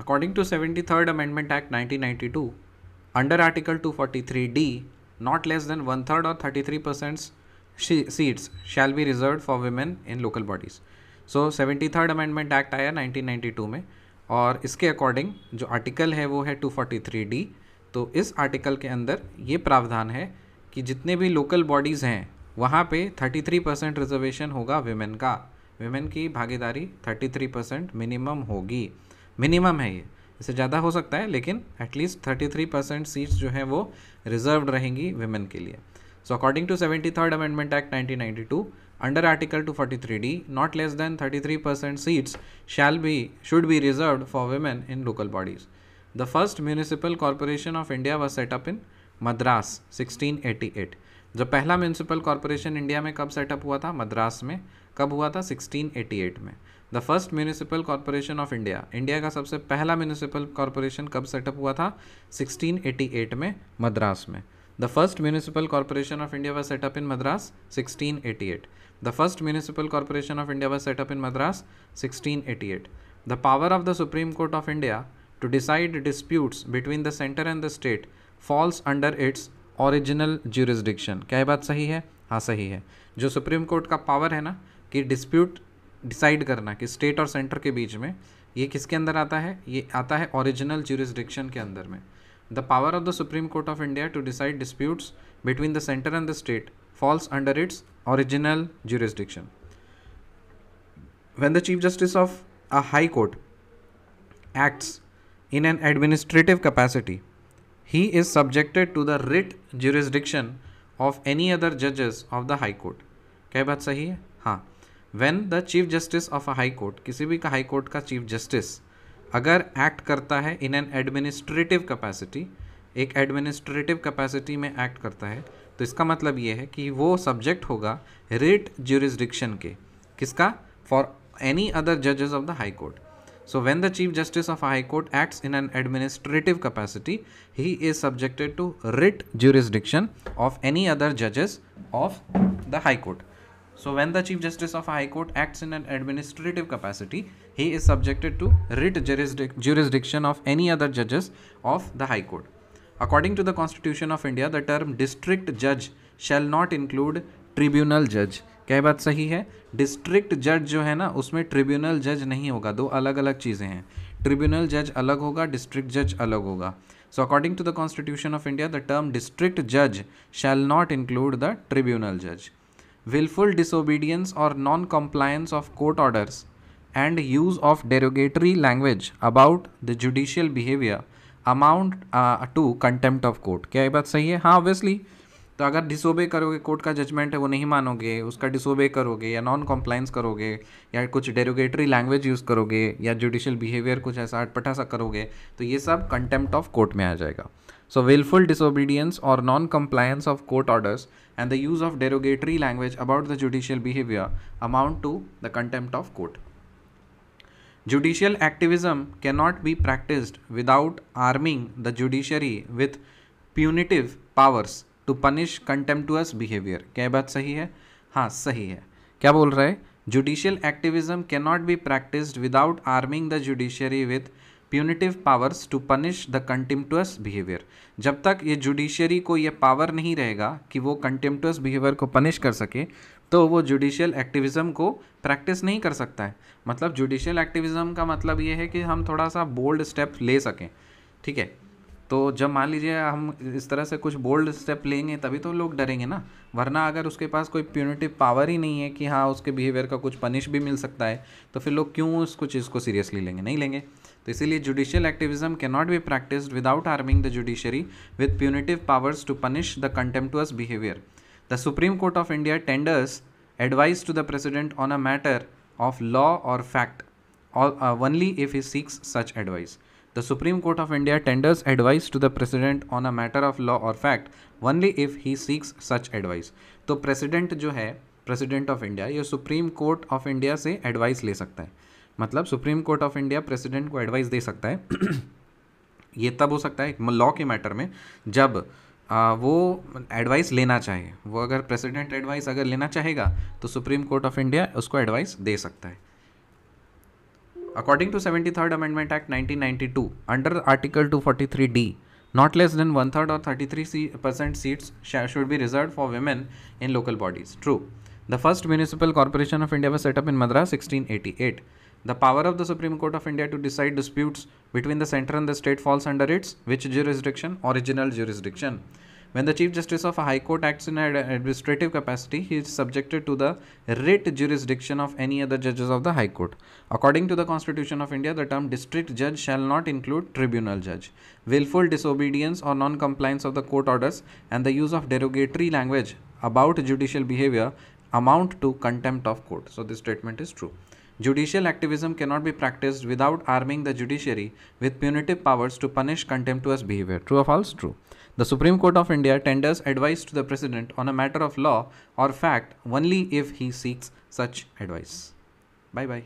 According to 73rd Amendment Act 1992, under Article 243D, not less than one third or 33 percent seats shall be reserved for women in local bodies. So 73rd Amendment Act आया 1992 में और इसके according जो article है वो है 243d. तो इस आर्टिकल के अंदर ये प्रावधान है कि जितने भी लोकल बॉडीज़ हैं वहाँ पे 33 परसेंट रिजर्वेशन होगा वेमेन का वेमेन की भागीदारी 33 परसेंट मिनिमम होगी मिनिमम है ये इससे ज़्यादा हो सकता है लेकिन at least thirty three percent seats जो हैं वो रिजर्व रहेंगी वेमेन के लिए so according to seventy third amendment act nineteen ninety two under article two forty three D not less than thirty three percent seats shall be should be reserve for women in local bodies the first municipal corporation of India was set up in Madras sixteen eighty eight जब पहला municipal corporation India में कब setup हुआ था मद्रास में कब हुआ था 1688 में the first municipal corporation of India India का सबसे पहला म्यूनिसिपल कॉरपोरेशन कब सेटअप हुआ था 1688 में मद्रास में the first municipal corporation of India was set up in Madras 1688 the first municipal corporation of India was set up in Madras 1688 the power of the supreme court of India to decide disputes between the centre and the state falls under its original jurisdiction क्या ये बात सही है हाँ सही है जो supreme court का पावर है ना कि डिस्प्यूट डिसाइड करना कि स्टेट और सेंटर के बीच में ये किसके अंदर आता है ये आता है ओरिजिनल जुरिस्डिक्शन के अंदर में the power of the supreme court of India to decide disputes between the centre and the state falls under its original jurisdiction when the chief justice of a high court acts in an administrative capacity he is subjected to the writ jurisdiction of any other जजेस of the high court क्या बात सही है हाँ when the chief justice of a high court किसी भी का high court का चीफ जस्टिस अगर एक्ट करता है इन एन एडमिनिस्ट्रेटिव कैपेसिटी एक एडमिनिस्ट्रेटिव कैपेसिटी में एक्ट करता है तो इसका मतलब ये है कि वो सब्जेक्ट होगा रेट ज्यूरिस्डिक्शन के किसका फॉर एनी अदर जजेस of the high court so when the chief justice of high court acts in an administrative capacity he is subjected to writ jurisdiction of any other जजेस of the high court so when the chief justice of high court acts in an administrative capacity he is subjected to writ jurisdiction of any other जजेस of the high court according to the constitution of India the term district जज shall not include tribunal जज क्या बात सही है district जज जो है ना उसमें ट्रिब्यूनल जज नहीं होगा दो अलग अलग चीज़ें हैं ट्रिब्यूनल जज अलग होगा डिस्ट्रिक्ट जज अलग होगा सो according to the constitution of India the term district जज shall not include the tribunal जज willful disobedience or non compliance of court orders, and use of derogatory language about the judicial behavior amount uh, to contempt of court. क्या ये बात सही है हाँ obviously तो अगर डिसोबे करोगे कोर्ट का जजमेंट है वो नहीं मानोगे उसका डिसोबे करोगे या नॉन कॉम्प्लाइंस करोगे या कुछ डेरोगेटरी लैंग्वेज यूज़ करोगे या जुडिशल बिहेवियर कुछ ऐसा अटपटा सा करोगे तो ये सब कंटेम्प्ट ऑफ कोर्ट में आ जाएगा So, willful disobedience or non compliance of court orders and the use of derogatory language about the judicial behavior amount to the contempt of court. Judicial activism cannot be practiced without arming the judiciary with punitive powers to punish contemptuous behavior. क्या बात सही है हाँ सही है क्या बोल रहा है judicial activism can not be practised without arming the judiciary with punitive powers to punish the contemptuous behaviour जब तक ये जुडिशियरी को ये पावर नहीं रहेगा कि वो कंटेम्पटस बिहेवियर को पनिश कर सके तो वो जुडिशियल एक्टिविज़म को प्रैक्टिस नहीं कर सकता है मतलब जुडिशियल एक्टिविज़म का मतलब ये है कि हम थोड़ा सा बोल्ड स्टेप ले सकें ठीक है तो जब मान लीजिए हम इस तरह से कुछ बोल्ड स्टेप लेंगे तभी तो लोग डरेंगे ना वरना अगर उसके पास कोई प्यूनिटिव पावर ही नहीं है कि हाँ उसके बिहेवियर का कुछ पनिश भी मिल सकता है तो फिर लोग क्यों कुछ चीज़ को सीरियसली लेंगे नहीं लेंगे तो इसीलिए judicial activism can not be practice without arming the judiciary with punitive powers to punish the contemptuous behaviour the supreme court of India tenders advice to the president on a matter of law और fact only if he seeks such advice the supreme court of India tenders advice to the president on a matter of law और fact only if he seeks such advice तो president जो है president of India ये supreme court of India से advice ले सकता है मतलब supreme court of India president को एडवाइस दे सकता है ये तब हो सकता है लॉ के मैटर में जब आ, वो एडवाइस लेना चाहे वो अगर प्रेसिडेंट एडवाइस अगर लेना चाहेगा तो सुप्रीम कोर्ट ऑफ इंडिया उसको एडवाइस दे सकता है According to 73rd Amendment Act 1992, under Article 243D, not less than one third or 33% seats should be reserved for women in local bodies. True. The first municipal corporation of India was set up in Madras 1688. The power of the Supreme Court of India to decide disputes between the center and the state falls under its which jurisdiction? Original jurisdiction. When the Chief Justice of a High Court acts in an administrative capacity, he is subjected to the writ jurisdiction of any other judges of the High Court. According to the Constitution of India, the term district judge shall not include tribunal judge. Willful disobedience or non compliance of the court orders and the use of derogatory language about judicial behavior amount to contempt of court. So, this statement is true. Judicial activism cannot be practiced without arming the judiciary with punitive powers to punish contemptuous behavior. True or false? True. The Supreme Court of India tenders advice to the President on a matter of law or fact only if he seeks such advice. Bye bye.